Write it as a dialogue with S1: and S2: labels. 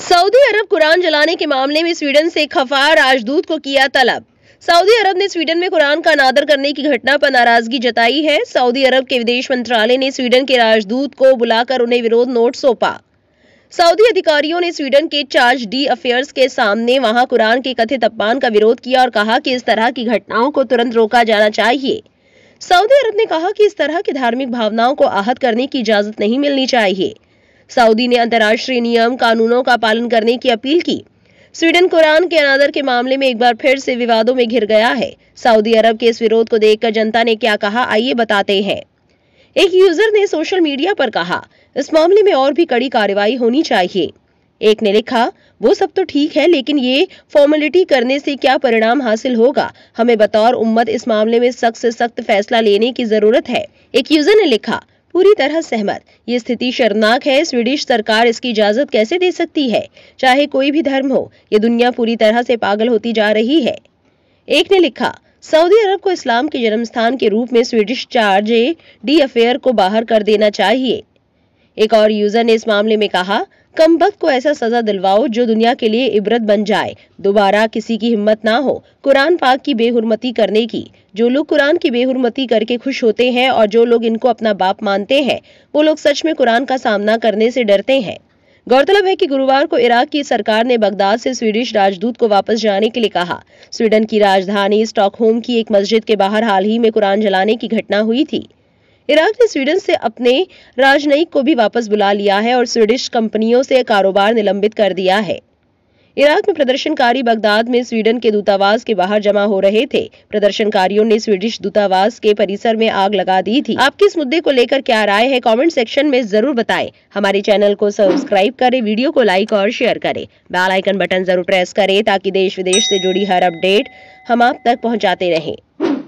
S1: Saudi अरब कुरान जलाने के मामले में स्वीडन से खफा राजदूत को किया तलब सऊदी अरब ने स्वीडन में कुरान का अनादर करने की घटना पर नाराजगी जताई है सऊदी अरब के विदेश मंत्रालय ने स्वीडन के राजदूत को बुलाकर उन्हें विरोध नोट सौंपा सऊदी अधिकारियों ने स्वीडन के चार्ज डी अफेयर्स के सामने वहां कुरान के कथित अपमान का विरोध किया और कहा कि इस तरह की घटनाओं को तुरंत रोका जाना चाहिए सऊदी अरब ने कहा कि इस तरह की धार्मिक भावनाओं को आहत करने की इजाजत नहीं मिलनी चाहिए सऊदी ने अंतर्राष्ट्रीय नियम कानूनों का पालन करने की अपील की स्वीडन कुरान के अनादर के मामले में एक बार फिर से विवादों में घिर गया है सऊदी अरब के इस विरोध को देखकर जनता ने क्या कहा आइए बताते हैं एक यूजर ने सोशल मीडिया पर कहा इस मामले में और भी कड़ी कार्रवाई होनी चाहिए एक ने लिखा वो सब तो ठीक है लेकिन ये फॉर्मेलिटी करने से क्या परिणाम हासिल होगा हमें बतौर उम्मत इस मामले में सख्त से सख्त फैसला लेने की जरूरत है एक यूजर ने लिखा पूरी तरह सहमत ये स्थिति शर्मनाक है स्वीडिश सरकार इसकी इजाजत कैसे दे सकती है चाहे कोई भी धर्म हो ये दुनिया पूरी तरह से पागल होती जा रही है एक ने लिखा सऊदी अरब को इस्लाम के जन्म स्थान के रूप में स्वीडिश चार्ज डी अफेयर को बाहर कर देना चाहिए एक और यूजर ने इस मामले में कहा कम वक्त को ऐसा सजा दिलवाओ जो दुनिया के लिए इबरत बन जाए दोबारा किसी की हिम्मत ना हो कुरान पाक की बेहरमती करने की जो लोग कुरान की बेहरमती करके खुश होते हैं और जो लोग इनको अपना बाप मानते हैं वो लोग सच में कुरान का सामना करने से डरते हैं गौरतलब है कि गुरुवार को इराक की सरकार ने बगदाद से स्वीडिश राजदूत को वापस जाने के लिए कहा स्वीडन की राजधानी स्टॉकहोम की एक मस्जिद के बाहर हाल ही में कुरान जलाने की घटना हुई थी ईरान ने स्वीडन से अपने राजनयिक को भी वापस बुला लिया है और स्वीडिश कंपनियों से कारोबार निलंबित कर दिया है इराक में प्रदर्शनकारी बगदाद में स्वीडन के दूतावास के बाहर जमा हो रहे थे प्रदर्शनकारियों ने स्वीडिश दूतावास के परिसर में आग लगा दी थी आपके इस मुद्दे को लेकर क्या राय है कमेंट सेक्शन में जरूर बताएं हमारे चैनल को सब्सक्राइब करें वीडियो को लाइक और शेयर करें बेल आइकन बटन जरूर प्रेस करें ताकि देश विदेश ऐसी जुड़ी हर अपडेट हम आप तक पहुँचाते रहे